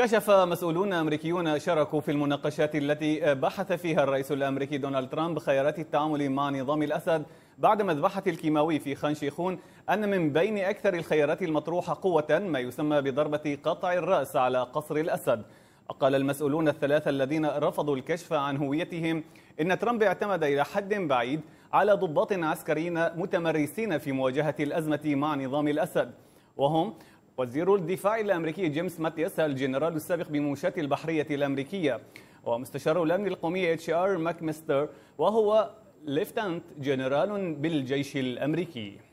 كشف مسؤولون امريكيون شاركوا في المناقشات التي بحث فيها الرئيس الامريكي دونالد ترامب خيارات التعامل مع نظام الاسد بعد مذبحه الكيماوي في خان شيخون ان من بين اكثر الخيارات المطروحه قوه ما يسمى بضربه قطع الراس على قصر الاسد. قال المسؤولون الثلاثه الذين رفضوا الكشف عن هويتهم ان ترامب اعتمد الى حد بعيد على ضباط عسكريين متمرسين في مواجهه الازمه مع نظام الاسد. وهم وزير الدفاع الأمريكي جيمس ماتيس الجنرال السابق بمنشاة البحرية الأمريكية ومستشار الأمن القومي اتش ار ماكمستر وهو ليفتنت جنرال بالجيش الأمريكي